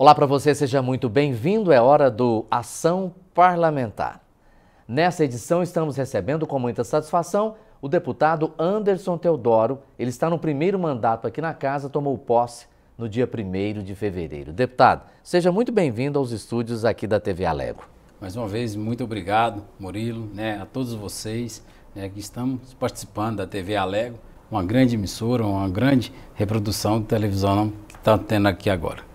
Olá para você, seja muito bem-vindo. É hora do Ação Parlamentar. Nessa edição estamos recebendo com muita satisfação o deputado Anderson Teodoro. Ele está no primeiro mandato aqui na casa, tomou posse no dia 1 de fevereiro. Deputado, seja muito bem-vindo aos estúdios aqui da TV Alego. Mais uma vez, muito obrigado, Murilo, né, a todos vocês né, que estamos participando da TV Alego, uma grande emissora, uma grande reprodução de televisão que está tendo aqui agora.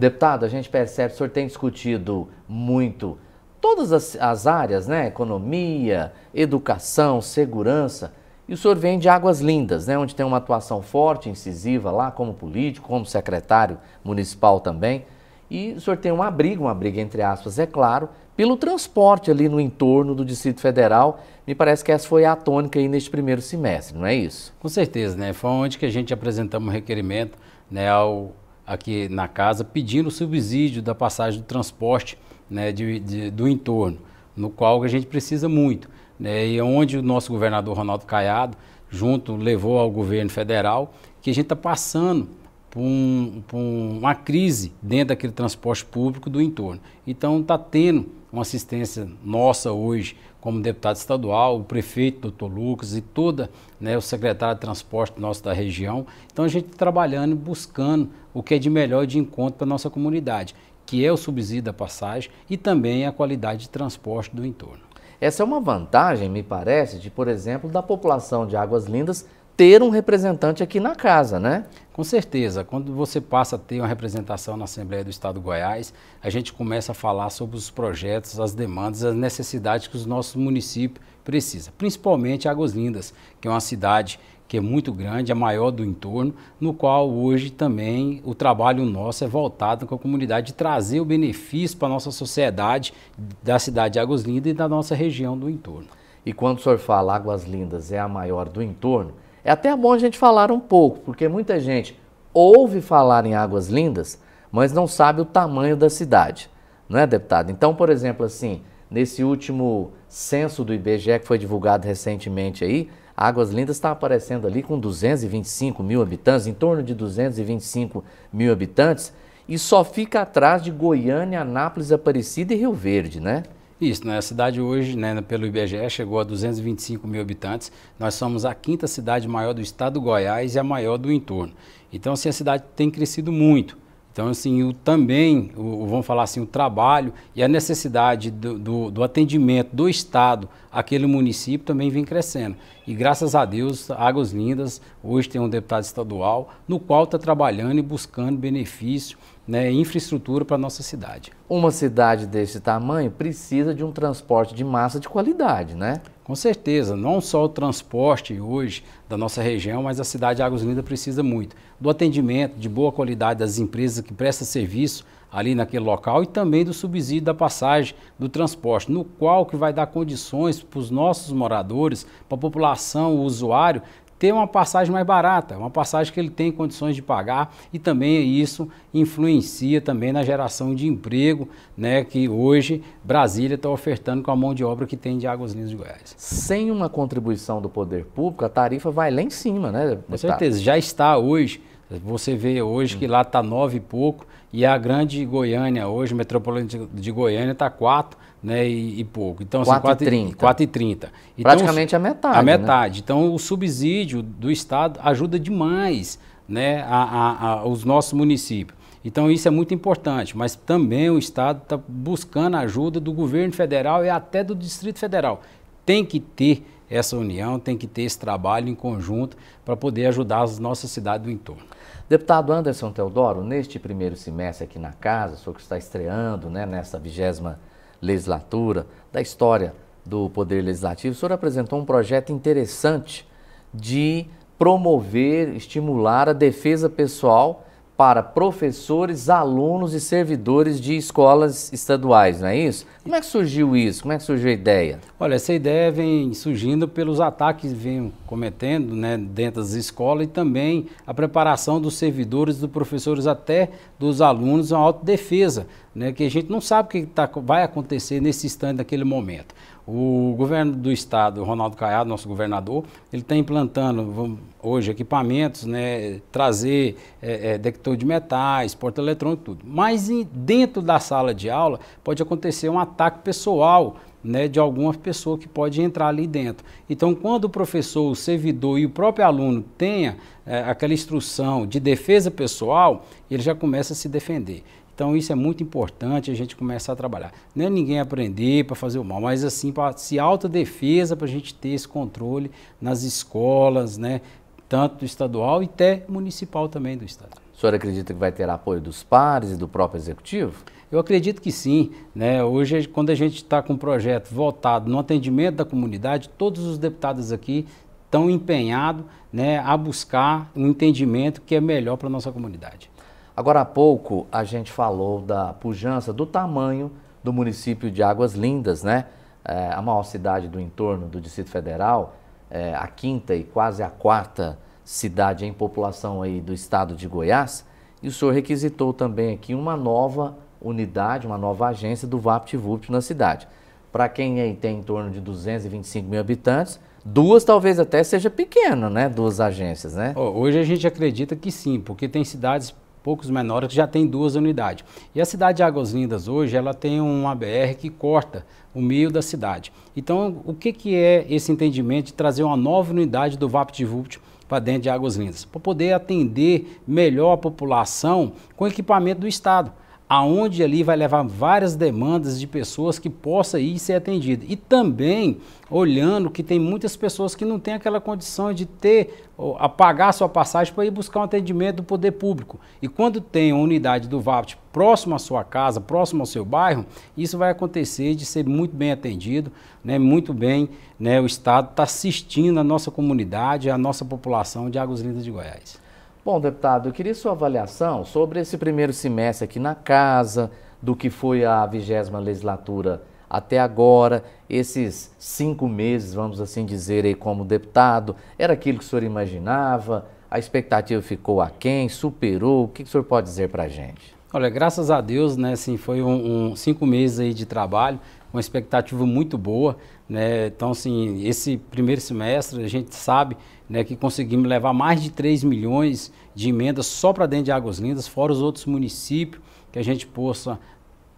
Deputado, a gente percebe, o senhor tem discutido muito todas as, as áreas, né? Economia, educação, segurança. E o senhor vem de Águas Lindas, né, onde tem uma atuação forte, incisiva lá como político, como secretário municipal também. E o senhor tem uma briga, uma briga entre aspas, é claro, pelo transporte ali no entorno do Distrito Federal. Me parece que essa foi a tônica aí neste primeiro semestre, não é isso? Com certeza, né? Foi onde que a gente apresentamos um requerimento né, ao aqui na casa pedindo o subsídio da passagem do transporte né, de, de, do entorno, no qual a gente precisa muito. Né, e é onde o nosso governador Ronaldo Caiado, junto, levou ao governo federal, que a gente está passando por, um, por, uma crise dentro daquele transporte público do entorno. Então está tendo uma assistência nossa hoje, como deputado estadual, o prefeito, doutor Lucas e toda, né, o secretário de transporte nosso da região. Então a gente tá trabalhando, buscando o que é de melhor de encontro para a nossa comunidade, que é o subsídio da passagem e também a qualidade de transporte do entorno. Essa é uma vantagem, me parece, de, por exemplo, da população de Águas Lindas ter um representante aqui na casa, né? Com certeza, quando você passa a ter uma representação na Assembleia do Estado do Goiás, a gente começa a falar sobre os projetos, as demandas, as necessidades que os nossos municípios precisam, principalmente Águas Lindas, que é uma cidade que é muito grande, a maior do entorno, no qual hoje também o trabalho nosso é voltado com a comunidade de trazer o benefício para a nossa sociedade da cidade de Águas Lindas e da nossa região do entorno. E quando o senhor fala Águas Lindas é a maior do entorno, é até bom a gente falar um pouco, porque muita gente ouve falar em Águas Lindas, mas não sabe o tamanho da cidade, não é, deputado? Então, por exemplo, assim, nesse último censo do IBGE que foi divulgado recentemente aí, Águas Lindas está aparecendo ali com 225 mil habitantes, em torno de 225 mil habitantes, e só fica atrás de Goiânia, Anápolis, Aparecida e Rio Verde, né? Isso, né? a cidade hoje, né, pelo IBGE, chegou a 225 mil habitantes. Nós somos a quinta cidade maior do estado do Goiás e a maior do entorno. Então, assim, a cidade tem crescido muito. Então, assim, o, também, o, vamos falar assim, o trabalho e a necessidade do, do, do, atendimento do Estado àquele município também vem crescendo. E graças a Deus, Águas Lindas hoje tem um deputado estadual no qual está trabalhando e buscando benefício né, infraestrutura para a nossa cidade. Uma cidade desse tamanho precisa de um transporte de massa de qualidade, né? Com certeza, não só o transporte hoje da nossa região, mas a cidade de Águas Lindas precisa muito do atendimento, de boa qualidade das empresas que prestam serviço ali naquele local e também do subsídio da passagem do transporte, no qual que vai dar condições para os nossos moradores, para a população, o usuário, ter uma passagem mais barata, uma passagem que ele tem condições de pagar e também isso influencia também na geração de emprego, né, que hoje Brasília está ofertando com a mão de obra que tem de Águas Lindas de Goiás. Sem uma contribuição do poder público, a tarifa vai lá em cima, né? Deputado? Com certeza, já está hoje você vê hoje que hum. lá está nove e pouco e a grande Goiânia hoje, metropolitana de Goiânia, está quatro né, e, e, pouco. Então, 4,30. Assim, e então, Praticamente a metade. A né? metade. Né? Então, o subsídio do Estado ajuda demais né, a, a, a, os nossos municípios. Então, isso é muito importante, mas também o Estado está buscando a ajuda do governo federal e até do Distrito Federal. Tem que ter essa união, tem que ter esse trabalho em conjunto para poder ajudar as nossas cidades do entorno. Deputado Anderson Teodoro, neste primeiro semestre aqui na Casa, o senhor que está estreando né, nesta vigésima legislatura da história do Poder Legislativo, o senhor apresentou um projeto interessante de promover, estimular a defesa pessoal para professores, alunos e servidores de escolas estaduais, não é isso? Como é que surgiu isso? Como é que surgiu a ideia? Olha, essa ideia vem surgindo pelos ataques que vêm cometendo né, dentro das escolas e também a preparação dos servidores, dos professores, até dos alunos, uma autodefesa, né, que a gente não sabe o que tá, vai acontecer nesse instante, naquele momento. O governo do estado, Ronaldo Caiado, nosso governador, ele está implantando hoje equipamentos, né, trazer é, é, detector de metais, porta eletrônico, tudo. Mas em, dentro da sala de aula pode acontecer um ataque pessoal né, de alguma pessoa que pode entrar ali dentro. Então, quando o professor, o servidor e o próprio aluno tenha é, aquela instrução de defesa pessoal, ele já começa a se defender. Então isso é muito importante a gente começar a trabalhar. Não é ninguém aprender para fazer o mal, mas assim, para se autodefesa, para a gente ter esse controle nas escolas, né? Tanto estadual e até municipal também do estado. O senhor acredita que vai ter apoio dos pares e do próprio executivo? Eu acredito que sim. Né? Hoje, quando a gente está com um projeto voltado no atendimento da comunidade, todos os deputados aqui estão empenhados né, a buscar um entendimento que é melhor para a nossa comunidade. Agora há pouco a gente falou da pujança, do tamanho do município de Águas Lindas, né? É, a maior cidade do entorno do Distrito Federal, é, a quinta e quase a quarta cidade em população aí do estado de Goiás. E o senhor requisitou também aqui uma nova unidade, uma nova agência do VaptVupt na cidade. Para quem aí tem em torno de 225 mil habitantes, duas talvez até seja pequena, né? Duas agências, né? Hoje a gente acredita que sim, porque tem cidades poucos menores, que já tem duas unidades. E a cidade de Águas Lindas hoje, ela tem uma BR que corta o meio da cidade. Então, o que, que é esse entendimento de trazer uma nova unidade do VaptVupt para dentro de Águas Lindas? Para poder atender melhor a população com equipamento do Estado aonde ali vai levar várias demandas de pessoas que possa ir ser atendida. E também olhando que tem muitas pessoas que não têm aquela condição de ter, a pagar a sua passagem para ir buscar um atendimento do poder público. E quando tem uma unidade do VAPT próximo à sua casa, próximo ao seu bairro, isso vai acontecer de ser muito bem atendido, né? muito bem, né? o Estado está assistindo a nossa comunidade, a nossa população de Águas Lindas de Goiás. Bom, deputado, eu queria sua avaliação sobre esse primeiro semestre aqui na Casa, do que foi a vigésima legislatura até agora, esses cinco meses, vamos assim dizer, aí como deputado, era aquilo que o senhor imaginava? A expectativa ficou aquém? Superou? O que o senhor pode dizer para a gente? Olha, graças a Deus, né, assim, foi um, um, cinco meses aí de trabalho uma expectativa muito boa. Né? Então, assim, esse primeiro semestre a gente sabe né, que conseguimos levar mais de 3 milhões de emendas só para dentro de Águas Lindas, fora os outros municípios que a gente possa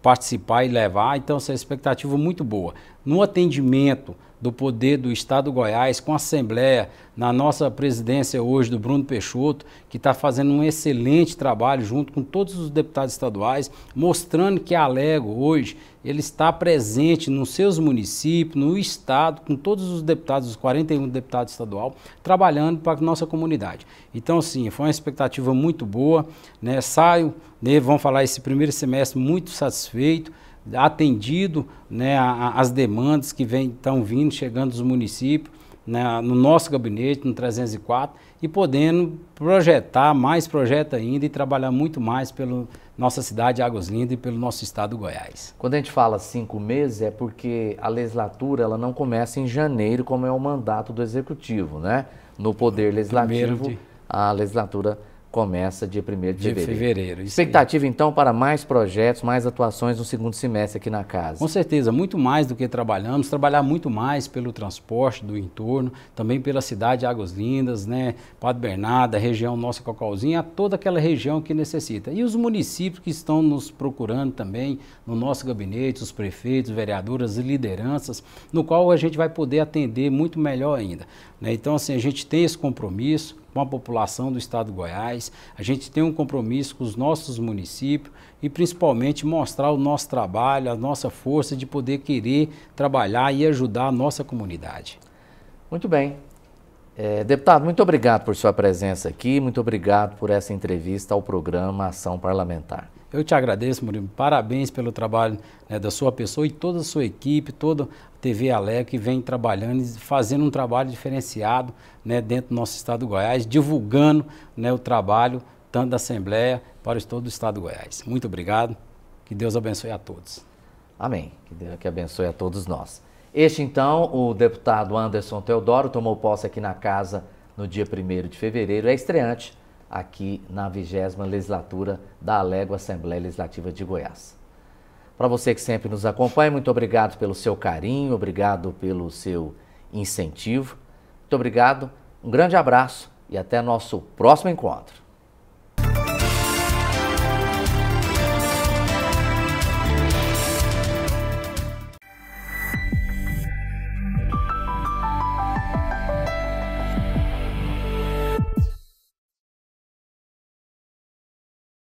participar e levar. Então, essa é expectativa muito boa no atendimento do poder do Estado do Goiás, com a Assembleia, na nossa presidência hoje do Bruno Peixoto, que está fazendo um excelente trabalho junto com todos os deputados estaduais, mostrando que a Alego hoje ele está presente nos seus municípios, no Estado, com todos os deputados, os 41 deputados estadual, trabalhando para a nossa comunidade. Então, sim, foi uma expectativa muito boa. Né? Saio, né, vamos falar, esse primeiro semestre muito satisfeito atendido né, a, as demandas que estão vindo, chegando dos municípios, né, no nosso gabinete, no 304, e podendo projetar mais projeto ainda e trabalhar muito mais pela nossa cidade Águas Lindas e pelo nosso estado Goiás. Quando a gente fala cinco meses, é porque a legislatura ela não começa em janeiro, como é o mandato do executivo, né? No poder legislativo, de... a legislatura começa dia 1 de, de fevereiro. fevereiro Expectativa, então, para mais projetos, mais atuações no segundo semestre aqui na casa. Com certeza, muito mais do que trabalhamos, trabalhar muito mais pelo transporte do entorno, também pela cidade Águas Lindas, né, Padre Bernardo, região Nossa Cocalzinha, toda aquela região que necessita. E os municípios que estão nos procurando também, no nosso gabinete, os prefeitos, vereadoras e lideranças, no qual a gente vai poder atender muito melhor ainda. Né? Então, assim, a gente tem esse compromisso, com a população do estado de Goiás. A gente tem um compromisso com os nossos municípios e principalmente mostrar o nosso trabalho, a nossa força de poder querer trabalhar e ajudar a nossa comunidade. Muito bem. É, deputado, muito obrigado por sua presença aqui, muito obrigado por essa entrevista ao programa Ação Parlamentar. Eu te agradeço, Murilo. Parabéns pelo trabalho né, da sua pessoa e toda a sua equipe, toda a TV Aleco que vem trabalhando e fazendo um trabalho diferenciado né, dentro do nosso estado do Goiás, divulgando né, o trabalho tanto da Assembleia para todo o estado do Goiás. Muito obrigado. Que Deus abençoe a todos. Amém. Que Deus que abençoe a todos nós. Este, então, o deputado Anderson Teodoro tomou posse aqui na casa no dia 1 de fevereiro. É estreante aqui na vigésima legislatura da Alego Assembleia Legislativa de Goiás. Para você que sempre nos acompanha, muito obrigado pelo seu carinho, obrigado pelo seu incentivo. Muito obrigado, um grande abraço e até nosso próximo encontro.